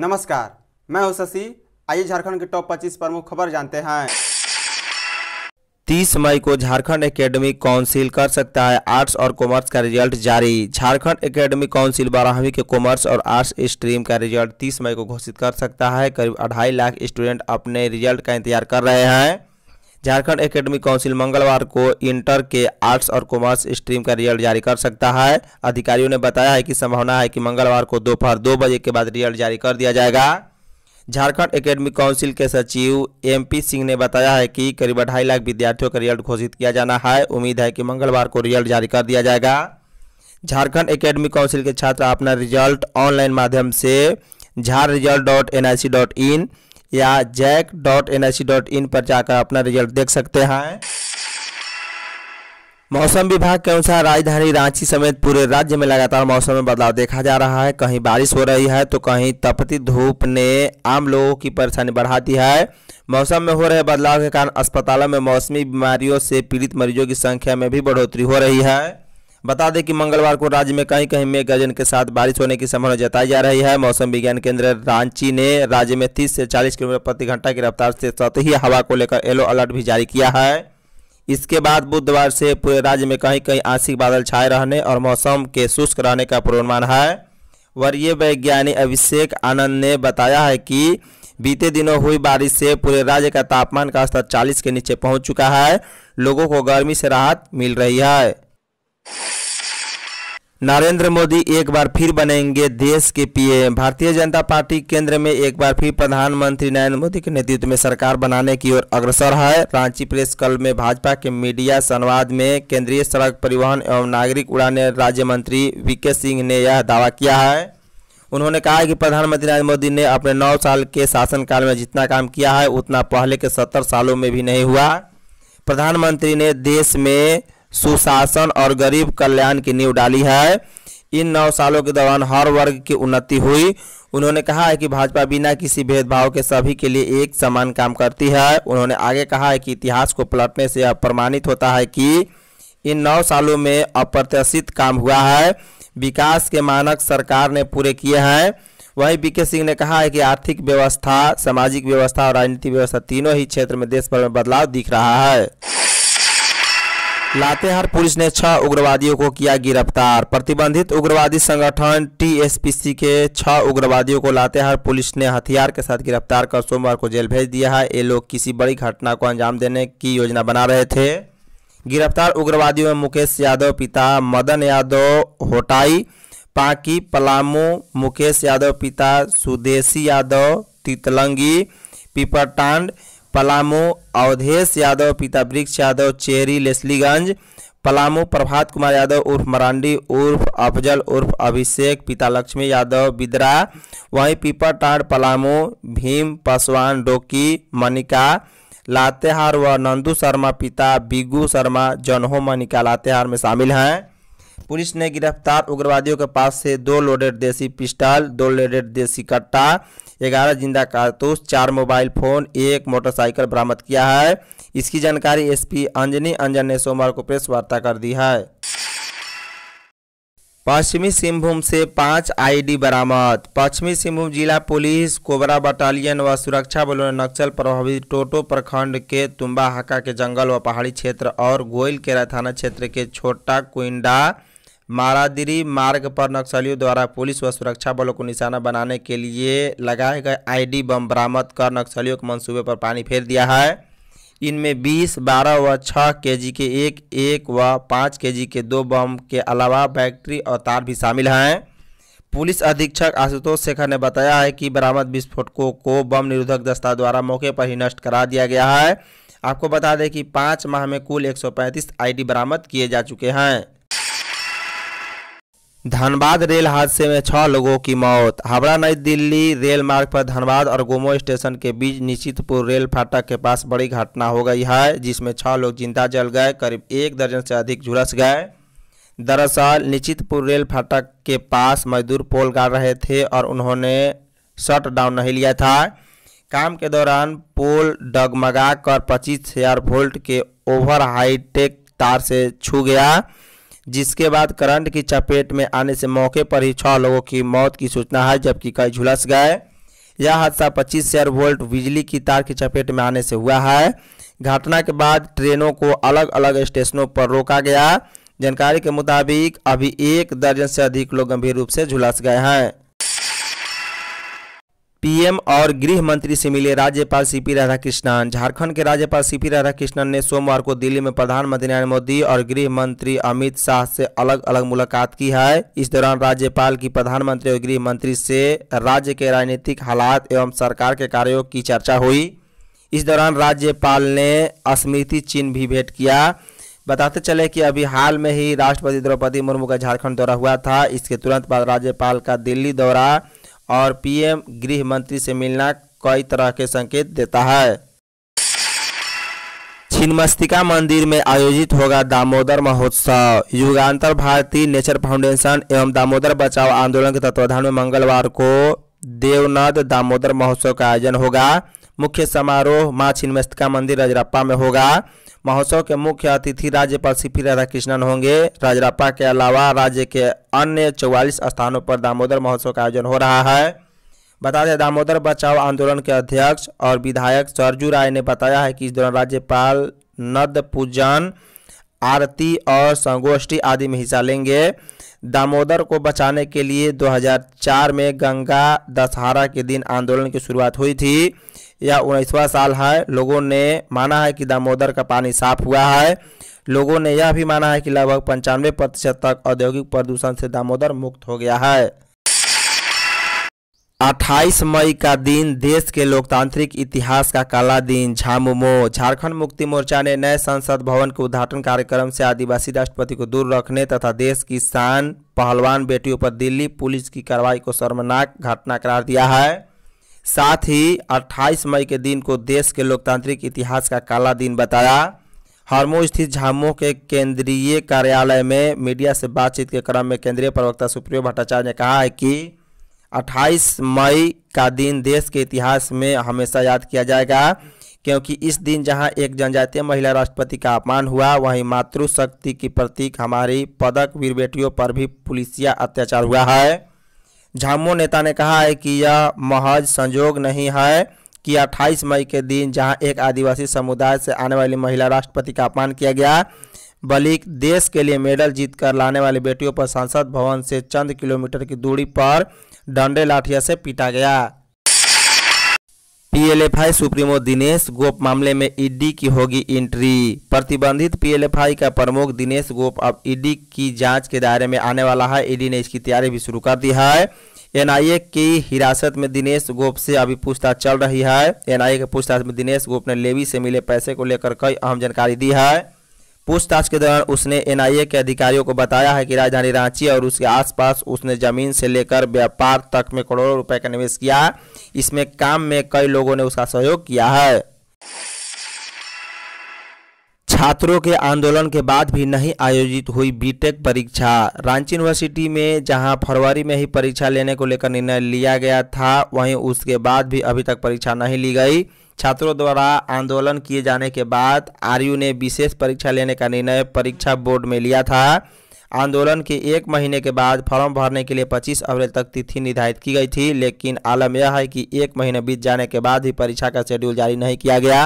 नमस्कार मैं हूं शशि आइए झारखंड के टॉप 25 प्रमुख खबर जानते हैं 30 मई को झारखंड एकेडमी काउंसिल कर सकता है आर्ट्स और कॉमर्स का रिजल्ट जारी झारखंड एकेडमी काउंसिल बारहवीं के कॉमर्स और आर्ट्स स्ट्रीम का रिजल्ट 30 मई को घोषित कर सकता है करीब अढ़ाई लाख स्टूडेंट अपने रिजल्ट का इंतजार कर रहे हैं झारखंड एकेडमिक काउंसिल मंगलवार को इंटर के आर्ट्स और कॉमर्स स्ट्रीम का रिजल्ट जारी कर सकता है अधिकारियों ने बताया है कि संभावना है कि मंगलवार को दोपहर दो बजे के बाद रिजल्ट जारी कर दिया जाएगा झारखंड एकेडमिक काउंसिल के सचिव एमपी सिंह ने बताया है कि करीब ढाई लाख विद्यार्थियों का रिजल्ट घोषित किया जाना है उम्मीद है कि मंगलवार को रिजल्ट जारी कर दिया जाएगा झारखंड एकेडमिक काउंसिल के छात्र अपना रिजल्ट ऑनलाइन माध्यम से Jhar result dot N I C dot in या JAC dot N I C dot in पर जाकर अपना रिजल्ट देख सकते हैं मौसम विभाग के अनुसार राजधानी रांची समेत पूरे राज्य में लगातार मौसम में बदलाव देखा जा रहा है कहीं बारिश हो रही है तो कहीं तपती धूप ने आम लोगों की परेशानी बढ़ा दी है मौसम में हो रहे बदलाव के कारण अस्पतालों में मौसमी बीमारियों से पीड़ित मरीजों की संख्या में भी बढ़ोतरी हो रही है बता दें कि मंगलवार को राज्य में कहीं कहीं मेघ गर्जन के साथ बारिश होने की संभावना जताई जा रही है मौसम विज्ञान केंद्र रांची ने राज्य में 30 से 40 किलोमीटर प्रति घंटा की रफ्तार से सतही हवा को लेकर येलो अलर्ट भी जारी किया है इसके बाद बुधवार से पूरे राज्य में कहीं कहीं आंशिक बादल छाए रहने और मौसम के शुष्क रहने का पूर्वानुमान है वरीय वैज्ञानिक अभिषेक आनंद ने बताया है कि बीते दिनों हुई बारिश से पूरे राज्य का तापमान का स्तर 40 के नीचे पहुंच चुका है लोगों को गर्मी से राहत मिल रही है नरेंद्र मोदी एक बार फिर बनेंगे देश के पीएम भारतीय जनता पार्टी केंद्र में एक बार फिर प्रधानमंत्री नरेंद्र मोदी के नेतृत्व में सरकार बनाने की ओर अग्रसर है रांची प्रेस क्लब में भाजपा के मीडिया संवाद में केंद्रीय सड़क परिवहन एवं नागरिक उड़ान राज्य मंत्री वीके सिंह ने यह दावा किया है उन्होंने कहा कि प्रधानमंत्री नरेंद्र मोदी ने अपने नौ साल के शासनकाल में जितना काम किया है उतना पहले के सत्तर सालों में भी नहीं हुआ प्रधानमंत्री ने देश में सुशासन और गरीब कल्याण की नींव डाली है इन नौ सालों के दौरान हर वर्ग की उन्नति हुई उन्होंने कहा है कि भाजपा बिना किसी भेदभाव के सभी के लिए एक समान काम करती है उन्होंने आगे कहा है कि इतिहास को पलटने से यह प्रमाणित होता है कि इन नौ सालों में अप्रत्याशित काम हुआ है विकास के मानक सरकार ने पूरे किए हैं वहीं बीके सिंह ने कहा है कि आर्थिक व्यवस्था सामाजिक व्यवस्था और राजनीतिक व्यवस्था तीनों ही क्षेत्र में देश भर में बदलाव दिख रहा है लातेहार पुलिस ने छह उग्रवादियों को किया गिरफ्तार प्रतिबंधित उग्रवादी संगठन टीएसपीसी के छह उग्रवादियों को लातेहार पुलिस ने हथियार के साथ गिरफ्तार कर सोमवार को जेल भेज दिया है ये लोग किसी बड़ी घटना को अंजाम देने की योजना बना रहे थे गिरफ्तार उग्रवादियों में मुकेश यादव पिता मदन यादव होटाई पाकी पलामू मुकेश यादव पिता सुदेशी यादव तितलंगी पिपरटांड पलामू अवधेश यादव पिता वृक्ष यादव चेरी लेस्लीगंज पलामू प्रभात कुमार यादव उर्फ मरांडी उर्फ अफजल उर्फ अभिषेक पिता लक्ष्मी यादव बिदरा वहीं पीपरटांड पलामू भीम पासवान डोकी मनिका लातेहार व नंदू शर्मा पिता बिगू शर्मा जनहो मनिका लातेहार में शामिल हैं पुलिस ने गिरफ्तार उग्रवादियों के पास से दो लोडेड देसी पिस्टल दो लोडेड देसी कट्टा ग्यारह जिंदा कारतूस चार मोबाइल फ़ोन एक मोटरसाइकिल बरामद किया है इसकी जानकारी एसपी अंजनी अंजन ने सोमवार को प्रेस वार्ता कर दी है पश्चिमी सिंहभूम से पाँच आईडी बरामद पश्चिमी सिंहभूम जिला पुलिस कोबरा बटालियन व सुरक्षा बलों ने नक्सल प्रभावित टोटो प्रखंड के तुम्बाहाका के जंगल व पहाड़ी क्षेत्र और गोयल केरा थाना क्षेत्र के छोटा कुंडा मारादिरी मार्ग पर नक्सलियों द्वारा पुलिस व सुरक्षा बलों को निशाना बनाने के लिए लगाए गए आईडी बम बरामद कर नक्सलियों के मंसूबे पर पानी फेर दिया है इनमें 20, 12 व 6 केजी के एक एक व 5 केजी के दो बम के अलावा बैटरी और तार भी शामिल हैं पुलिस अधीक्षक आशुतोष शेखर ने बताया है कि बरामद विस्फोटकों को बम निरोधक दस्ता द्वारा मौके पर ही नष्ट करा दिया गया है आपको बता दें कि पाँच माह में कुल 135 आईडी बरामद किए जा चुके हैं धनबाद रेल हादसे में छह लोगों की मौत हावड़ा नई दिल्ली रेल मार्ग पर धनबाद और गोमो स्टेशन के बीच निश्चितपुर रेल फाटक के पास बड़ी घटना हो गई है जिसमें छह लोग जिंदा जल गए करीब एक दर्जन से अधिक झुलस गए दरअसल निश्चितपुर रेल फाटक के पास मजदूर पोल गाड़ रहे थे और उन्होंने शट डाउन नहीं लिया था काम के दौरान पोल डगमगा कर पच्चीस हजार वोल्ट के ओवर हाईटेक तार से छू गया जिसके बाद करंट की चपेट में आने से मौके पर ही छः लोगों की मौत की सूचना है जबकि कई झुलस गए यह हादसा 25 शेयर वोल्ट बिजली की तार की चपेट में आने से हुआ है घटना के बाद ट्रेनों को अलग अलग स्टेशनों पर रोका गया जानकारी के मुताबिक अभी एक दर्जन से अधिक लोग गंभीर रूप से झुलस गए हैं पीएम और गृह मंत्री से मिले राज्यपाल सीपी राधाकृष्णन झारखंड के राज्यपाल सीपी राधाकृष्णन ने सोमवार को दिल्ली में प्रधानमंत्री नरेंद्र मोदी और गृह मंत्री अमित शाह से अलग अलग मुलाकात की है इस दौरान राज्यपाल की प्रधानमंत्री और गृह मंत्री से राज्य के राजनीतिक हालात एवं सरकार के कार्यों की चर्चा हुई इस दौरान राज्यपाल ने स्मृति चिन्ह भी भेंट किया बताते चले कि अभी हाल में ही राष्ट्रपति द्रौपदी मुर्मू का झारखंड दौरा हुआ था इसके तुरंत बाद राज्यपाल का दिल्ली दौरा और पीएम गृह मंत्री से मिलना कई तरह के संकेत देता है छिन्मस्तिका मंदिर में आयोजित होगा दामोदर महोत्सव युगांतर भारती नेचर फाउंडेशन एवं दामोदर बचाओ आंदोलन के तत्वाधान में मंगलवार को देवनाद दामोदर महोत्सव का आयोजन होगा मुख्य समारोह माँ छिन्मस्तिका मंदिर रजरप्पा में होगा महोत्सव के मुख्य अतिथि राज्यपाल सी पी राधाकृष्णन होंगे राजरापा के अलावा राज्य के अन्य चौवालीस स्थानों पर दामोदर महोत्सव का आयोजन हो रहा है बता दें दामोदर बचाओ आंदोलन के अध्यक्ष और विधायक सरजू राय ने बताया है कि इस दौरान राज्यपाल नद पूजन आरती और संगोष्ठी आदि में हिस्सा लेंगे दामोदर को बचाने के लिए 2004 में गंगा दशहरा के दिन आंदोलन की शुरुआत हुई थी यह उन्नीसवा साल है लोगों ने माना है कि दामोदर का पानी साफ हुआ है लोगों ने यह भी माना है कि लगभग पंचानवे प्रतिशत तक औद्योगिक प्रदूषण से दामोदर मुक्त हो गया है 28 मई का दिन देश के लोकतांत्रिक इतिहास का काला दिन झामुमो झारखंड मुक्ति मोर्चा ने नए संसद भवन के उद्घाटन कार्यक्रम से आदिवासी राष्ट्रपति को दूर रखने तथा देश की शान पहलवान बेटियों पर दिल्ली पुलिस की कार्रवाई को शर्मनाक घटना करार दिया है साथ ही 28 मई के दिन को देश के लोकतांत्रिक इतिहास का काला दिन बताया हरमो स्थित झामो के केंद्रीय कार्यालय में मीडिया से बातचीत के क्रम में केंद्रीय प्रवक्ता सुप्रियो भट्टाचार्य ने कहा है कि 28 मई का दिन देश के इतिहास में हमेशा याद किया जाएगा क्योंकि इस दिन जहां एक जनजातीय महिला राष्ट्रपति का अपमान हुआ वहीं मातृशक्ति की प्रतीक हमारी पदक वीर बेटियों पर भी पुलिसिया अत्याचार हुआ है झामो नेता ने कहा है कि यह महज संजोग नहीं है कि 28 मई के दिन जहां एक आदिवासी समुदाय से आने वाली महिला राष्ट्रपति का अपमान किया गया बल्कि देश के लिए मेडल जीतकर लाने वाली बेटियों पर संसद भवन से चंद किलोमीटर की दूरी पर डंडे लाठिया से पीटा गया पीएलएफआई सुप्रीमो दिनेश गोप मामले में ईडी की होगी एंट्री प्रतिबंधित पीएलएफआई का प्रमुख दिनेश गोप अब ईडी की जांच के दायरे में आने वाला है ईडी ने इसकी तैयारी भी शुरू कर दी है एनआईए की हिरासत में दिनेश गोप से अभी पूछताछ चल रही है एनआईए के पूछताछ में दिनेश गोप ने लेवी से मिले पैसे को लेकर कई अहम जानकारी दी है पूछताछ के दौरान उसने एनआईए के अधिकारियों को बताया है कि राजधानी रांची और उसके आसपास उसने जमीन से लेकर व्यापार तक में करोड़ों रुपए का निवेश किया इसमें काम में कई लोगों ने उसका सहयोग किया है छात्रों के आंदोलन के बाद भी नहीं आयोजित हुई बीटेक परीक्षा रांची यूनिवर्सिटी में जहां फरवरी में ही परीक्षा लेने को लेकर निर्णय लिया गया था वहीं उसके बाद भी अभी तक परीक्षा नहीं ली गई छात्रों द्वारा आंदोलन किए जाने के बाद आरयू ने विशेष परीक्षा लेने का निर्णय परीक्षा बोर्ड में लिया था आंदोलन के एक महीने के बाद फॉर्म भरने के लिए 25 अप्रैल तक तिथि निर्धारित की गई थी लेकिन आलम यह है कि एक महीने बीत जाने के बाद ही परीक्षा का शेड्यूल जारी नहीं किया गया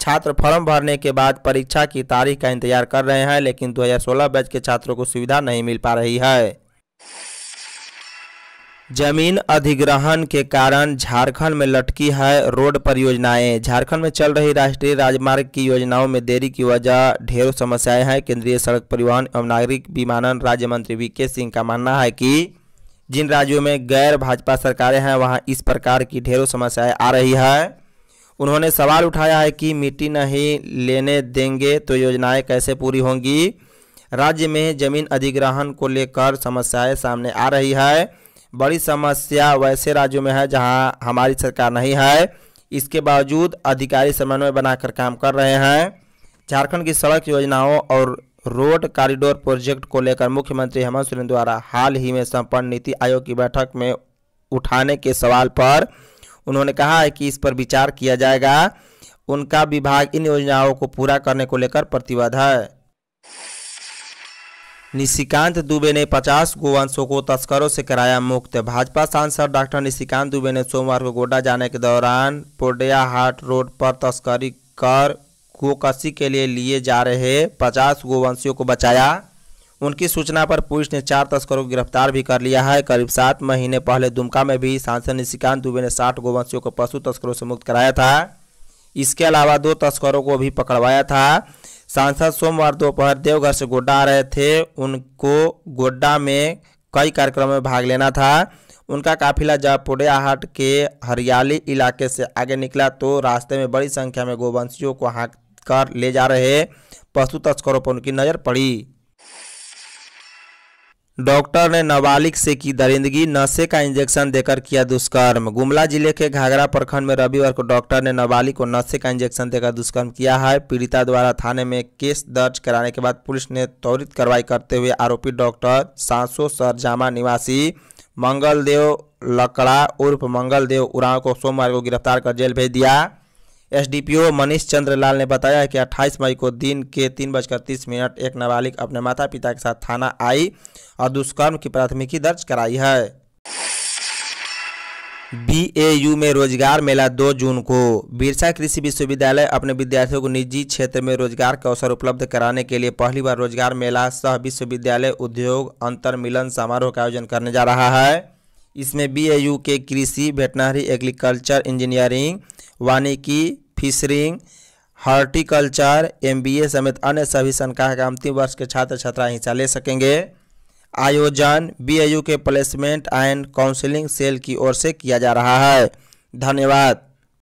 छात्र फॉर्म भरने के बाद परीक्षा की तारीख का इंतजार कर रहे हैं लेकिन 2016 बैच के छात्रों को सुविधा नहीं मिल पा रही है जमीन अधिग्रहण के कारण झारखंड में लटकी है रोड परियोजनाएं झारखंड में चल रही राष्ट्रीय राजमार्ग की योजनाओं में देरी की वजह ढेरों समस्याएं हैं केंद्रीय सड़क परिवहन एवं नागरिक विमानन राज्य मंत्री वी के सिंह का मानना है कि जिन राज्यों में गैर भाजपा सरकारें हैं वहां इस प्रकार की ढेरों समस्याएं आ रही है उन्होंने सवाल उठाया है कि मिट्टी नहीं लेने देंगे तो योजनाएँ कैसे पूरी होंगी राज्य में जमीन अधिग्रहण को लेकर समस्याएँ सामने आ रही है बड़ी समस्या वैसे राज्यों में है जहाँ हमारी सरकार नहीं है इसके बावजूद अधिकारी समन्वय बनाकर काम कर रहे हैं झारखंड की सड़क योजनाओं और रोड कॉरिडोर प्रोजेक्ट को लेकर मुख्यमंत्री हेमंत सोरेन द्वारा हाल ही में संपन्न नीति आयोग की बैठक में उठाने के सवाल पर उन्होंने कहा है कि इस पर विचार किया जाएगा उनका विभाग इन योजनाओं को पूरा करने को लेकर प्रतिबद्ध है निशिकांत दुबे ने 50 गोवंशों को तस्करों से कराया मुक्त भाजपा सांसद डॉक्टर निशिकांत दुबे ने सोमवार को गोड्डा जाने के दौरान पोडिया हाट रोड पर तस्करी कर गोकसी के लिए लिए जा रहे 50 गोवंशियों को बचाया उनकी सूचना पर पुलिस ने चार तस्करों को गिरफ्तार भी कर लिया है करीब सात महीने पहले दुमका में भी सांसद निशिकांत दुबे ने साठ गोवंशियों को पशु तस्करों से मुक्त कराया था इसके अलावा दो तस्करों को भी पकड़वाया था सांसद सोमवार दोपहर देवघर से गोड्डा आ रहे थे उनको गोड्डा में कई कार्यक्रमों में भाग लेना था उनका काफिला जब पुडेहाट के हरियाली इलाके से आगे निकला तो रास्ते में बड़ी संख्या में गोवंशियों को हाँक कर ले जा रहे पशु तस्करों पर उनकी नज़र पड़ी डॉक्टर ने नाबालिग से की दरिंदगी नशे का इंजेक्शन देकर किया दुष्कर्म गुमला जिले के घाघरा प्रखंड में रविवार को डॉक्टर ने नाबालिग को नशे का इंजेक्शन देकर दुष्कर्म किया है पीड़िता द्वारा थाने में केस दर्ज कराने के बाद पुलिस ने त्वरित कार्रवाई करते हुए आरोपी डॉक्टर सांसो सरजामा निवासी मंगलदेव लकड़ा उर्फ मंगलदेव उरांव को सोमवार को गिरफ्तार कर जेल भेज दिया एसडीपीओ मनीष चंद्र लाल ने बताया कि 28 मई को दिन के तीन बजकर तीस मिनट एक नाबालिग अपने माता पिता के साथ थाना आई और दुष्कर्म की प्राथमिकी दर्ज कराई है बीएयू में रोजगार मेला 2 जून को बिरसा कृषि विश्वविद्यालय अपने विद्यार्थियों को निजी क्षेत्र में रोजगार के अवसर उपलब्ध कराने के लिए पहली बार रोजगार मेला सह विश्वविद्यालय उद्योग अंतर मिलन समारोह का आयोजन करने जा रहा है इसमें बी ए यू के कृषि वेटनरी एग्रीकल्चर इंजीनियरिंग वानिकी फिशरिंग हॉर्टिकल्चर एमबीए समेत अन्य सभी संकाय का अंतिम वर्ष के छात्र छात्राएं हिस्सा ले सकेंगे आयोजन बीएयू के प्लेसमेंट एंड काउंसलिंग सेल की ओर से किया जा रहा है धन्यवाद